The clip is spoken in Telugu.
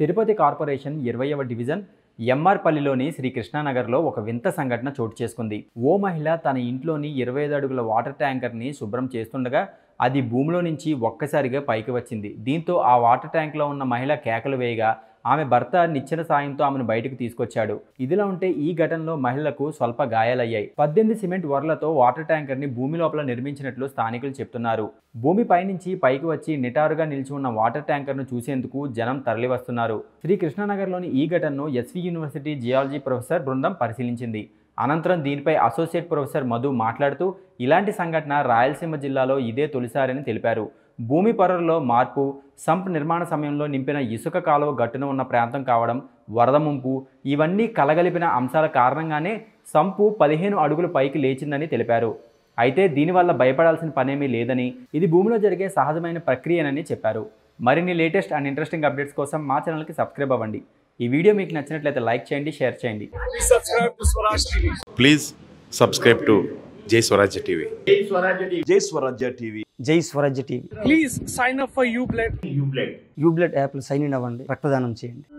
తిరుపతి కార్పొరేషన్ ఇరవైవ డివిజన్ ఎంఆర్పల్లిలోని శ్రీకృష్ణానగర్లో ఒక వింత సంఘటన చోటు చేసుకుంది ఓ మహిళ తన ఇంట్లోని ఇరవై ఐదు అడుగుల వాటర్ ట్యాంకర్ని శుభ్రం చేస్తుండగా అది భూమిలో నుంచి ఒక్కసారిగా పైకి వచ్చింది దీంతో ఆ వాటర్ ట్యాంక్లో ఉన్న మహిళ కేకలు వేయగా ఆమె భర్త నిచ్చెన సాయంతో ఆమెను బయటకు తీసుకొచ్చాడు ఇదిలా ఉంటే ఈ ఘటనలో మహిళలకు స్వల్ప గాయాలయ్యాయి పద్దెనిమిది సిమెంట్ వరలతో వాటర్ ట్యాంకర్ ని భూమి లోపల నిర్మించినట్లు స్థానికులు చెప్తున్నారు భూమి పైనుంచి పైకి వచ్చి నిటారుగా నిలిచి ఉన్న వాటర్ ట్యాంకర్ను చూసేందుకు జనం తరలివస్తున్నారు శ్రీ ఈ ఘటనను ఎస్వి యూనివర్సిటీ జియాలజీ ప్రొఫెసర్ బృందం పరిశీలించింది అనంతరం దీనిపై అసోసియేట్ ప్రొఫెసర్ మధు మాట్లాడుతూ ఇలాంటి సంఘటన రాయలసీమ జిల్లాలో ఇదే తొలిసారని తెలిపారు భూమి పొరలలో మార్పు సంప్ నిర్మాణ సమయంలో నింపిన ఇసుక కాలువ గట్టున ఉన్న ప్రాంతం కావడం వరద ముంపు ఇవన్నీ కలగలిపిన అంశాల కారణంగానే సంపు పదిహేను అడుగులు పైకి లేచిందని తెలిపారు అయితే దీనివల్ల భయపడాల్సిన పనేమీ లేదని ఇది భూమిలో జరిగే సహజమైన ప్రక్రియనని చెప్పారు మరిన్ని లేటెస్ట్ అండ్ ఇంట్రెస్టింగ్ అప్డేట్స్ కోసం మా ఛానల్కి సబ్స్క్రైబ్ అవ్వండి ఈ వీడియో మీకు నచ్చినట్లయితే లైక్ చేయండి షేర్ చేయండి ప్లీజ్ సబ్స్క్రైబ్ టు జై స్వరాజ్య టీవీ జై స్వరాజ్య టీవీ జై స్వరాజ్య టీవీ జై Swarajya TV please sign up for you blood you blood you blood యాప్లో సైన్ ఇన్ అవ్వండి రక్తదానం చేయండి